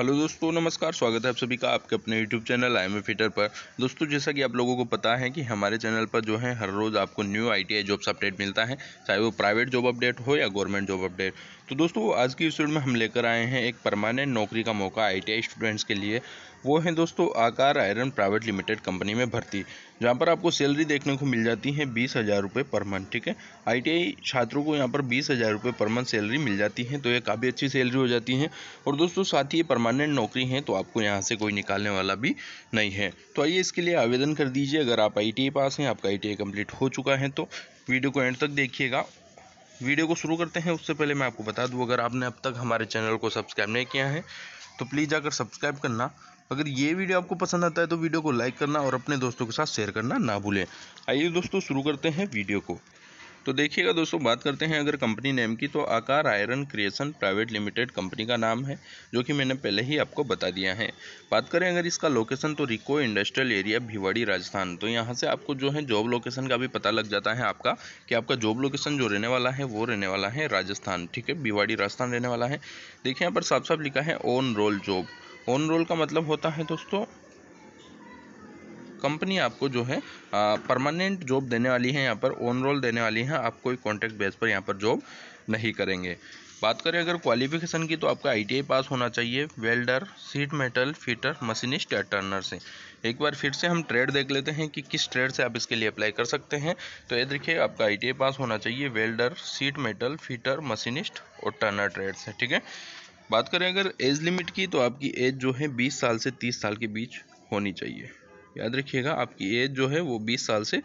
hello दोस्तों नमस्कार स्वागत है आप सभी का आपके अपने YouTube channel I am fitter पर दोस्तों जैसा कि आप लोगों को पता है कि हमारे चैनल पर जो है हर रोज़ आपको न्यू आईटीआई जॉब्स अपडेट मिलता है चाहे वो प्राइवेट जॉब अपडेट हो या गवर्नमेंट जॉब अपडेट तो दोस्तों आज की इस वीडियो में हम लेकर आए हैं एक परमानेंट नौकरी का मौका आई स्टूडेंट्स के लिए वो है दोस्तों आकार आयरन प्राइवेट लिमिटेड कंपनी में भर्ती जहाँ पर आपको सैलरी देखने को मिल जाती है बीस हज़ार रुपये पर मंथ ठीक है आईटीआई छात्रों को यहाँ पर बीस हज़ार रुपये पर मंथ सैलरी मिल जाती है तो ये काफ़ी अच्छी सैलरी हो जाती है और दोस्तों साथ ही ये परमानेंट नौकरी है तो आपको यहाँ से कोई निकालने वाला भी नहीं है तो आइए इसके लिए आवेदन कर दीजिए अगर आप आई पास हैं आपका आई टी हो चुका है तो वीडियो को एंड तक देखिएगा वीडियो को शुरू करते हैं उससे पहले मैं आपको बता दूं अगर आपने अब तक हमारे चैनल को सब्सक्राइब नहीं किया है तो प्लीज़ जाकर सब्सक्राइब करना अगर ये वीडियो आपको पसंद आता है तो वीडियो को लाइक करना और अपने दोस्तों के साथ शेयर करना ना भूलें आइए दोस्तों शुरू करते हैं वीडियो को तो देखिएगा दोस्तों बात करते हैं अगर कंपनी नेम की तो Aakar Iron Creation Private Limited company का नाम है जो कि मैंने पहले ही आपको बता दिया है बात करें अगर इसका लोकेशन तो रिको इंडस्ट्रियल एरिया भिवाड़ी राजस्थान तो यहाँ से आपको जो है जॉब लोकेशन का भी पता लग जाता है आपका कि आपका जॉब लोकेशन जो रहने वाला है वो रहने वाला है राजस्थान ठीक है भिवाड़ी राजस्थान रहने वाला है देखिए यहाँ पर साफ साफ लिखा है on roll job on roll का मतलब होता है दोस्तों कंपनी आपको जो है परमानेंट जॉब देने वाली है यहाँ पर ऑन रोल देने वाली है आप कोई कॉन्ट्रैक्ट बेस पर यहाँ पर जॉब नहीं करेंगे बात करें अगर क्वालिफिकेशन की तो आपका आईटीआई पास होना चाहिए welder sheet metal fitter machinist या टर्नर से एक बार फिर से हम ट्रेड देख लेते हैं कि किस ट्रेड से आप इसके लिए अप्लाई कर सकते हैं तो ये देखिए आपका आईटीआई पास होना चाहिए welder sheet metal fitter machinist और टर्नर ट्रेड से ठीक है बात करें अगर एज लिमिट की तो आपकी एज जो है बीस साल से तीस साल के बीच होनी चाहिए याद रखिएगा आपकी एज जो है वो बीस साल से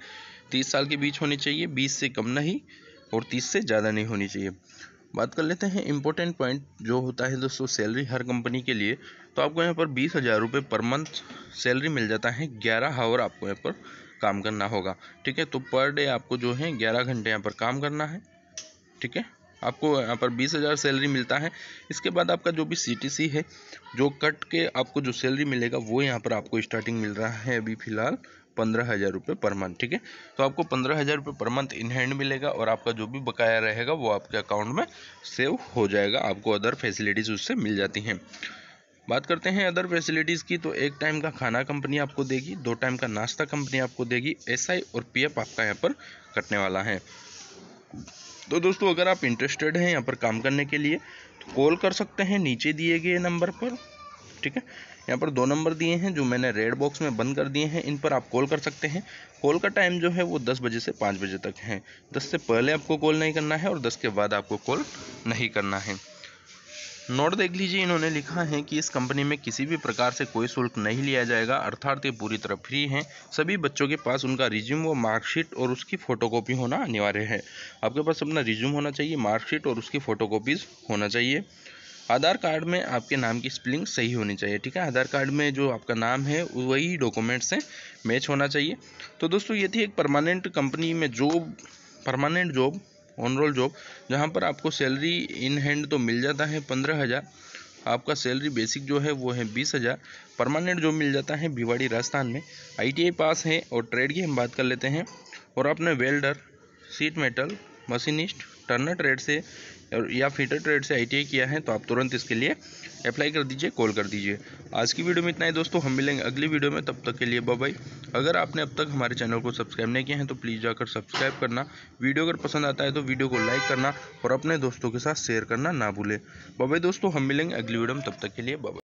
तीस साल के बीच होनी चाहिए बीस से कम नहीं और तीस से ज़्यादा नहीं होनी चाहिए बात कर लेते हैं इम्पोर्टेंट पॉइंट जो होता है दोस्तों सैलरी हर कंपनी के लिए तो आपको यहाँ पर बीस हज़ार रुपये पर मंथ सैलरी मिल जाता है ग्यारह हावर आपको यहाँ पर काम करना होगा ठीक है तो पर डे आपको जो है ग्यारह घंटे यहाँ पर काम करना है ठीक है आपको यहाँ पर बीस हज़ार सैलरी मिलता है इसके बाद आपका जो भी सी है जो कट के आपको जो सैलरी मिलेगा वो यहाँ पर आपको स्टार्टिंग मिल रहा है अभी फिलहाल पंद्रह हज़ार रुपये पर मंथ ठीक है तो आपको पंद्रह हज़ार रुपये पर मंथ इन हैंड मिलेगा और आपका जो भी बकाया रहेगा वो आपके अकाउंट में सेव हो जाएगा आपको अदर फैसिलिटीज़ उससे मिल जाती हैं बात करते हैं अदर फैसिलिटीज़ की तो एक टाइम का खाना कंपनी आपको देगी दो टाइम का नाश्ता कंपनी आपको देगी एसआई और पीएफ आपका यहाँ पर कटने वाला है तो दोस्तों अगर आप इंटरेस्टेड हैं यहाँ पर काम करने के लिए तो कॉल कर सकते हैं नीचे दिए गए नंबर पर ठीक है यहाँ पर दो नंबर दिए हैं जो मैंने रेड बॉक्स में बंद कर दिए हैं इन पर आप कॉल कर सकते हैं कॉल का टाइम जो है वो दस बजे से पाँच बजे तक है दस से पहले आपको कॉल नहीं करना है और दस के बाद आपको कॉल नहीं करना है नोट देख लीजिए इन्होंने लिखा है कि इस कंपनी में किसी भी प्रकार से कोई शुल्क नहीं लिया जाएगा अर्थात ये पूरी तरह फ्री हैं सभी बच्चों के पास उनका रिज्यूम व मार्कशीट और उसकी फ़ोटोकॉपी होना अनिवार्य है आपके पास अपना रिज्यूम होना चाहिए मार्कशीट और उसकी फ़ोटोकॉपीज़ होना चाहिए आधार कार्ड में आपके नाम की स्पेलिंग सही होनी चाहिए ठीक है आधार कार्ड में जो आपका नाम है वही डॉक्यूमेंट से मैच होना चाहिए तो दोस्तों ये थी एक परमानेंट कंपनी में job permanent job on roll job जहाँ पर आपको सैलरी इन हैंड तो मिल जाता है पंद्रह हज़ार आपका सैलरी बेसिक जो है वो है बीस हज़ार परमानेंट जॉब मिल जाता है भिवाड़ी राजस्थान में आईटीआई पास है और ट्रेड की हम बात कर लेते हैं और आपने welder sheet metal machinist turner trade से और या फीटर ट्रेड से आई किया है तो आप तुरंत इसके लिए अप्लाई कर दीजिए कॉल कर दीजिए आज की वीडियो में इतना ही दोस्तों हम मिलेंगे अगली वीडियो में तब तक के लिए बाबाई अगर आपने अब तक हमारे चैनल को सब्सक्राइब नहीं किया है तो प्लीज़ जाकर सब्सक्राइब करना वीडियो अगर पसंद आता है तो वीडियो को लाइक करना और अपने दोस्तों के साथ शेयर करना ना भूलें बाबाई दोस्तों हम मिलेंगे अगली वीडियो में तब तक के लिए बाबा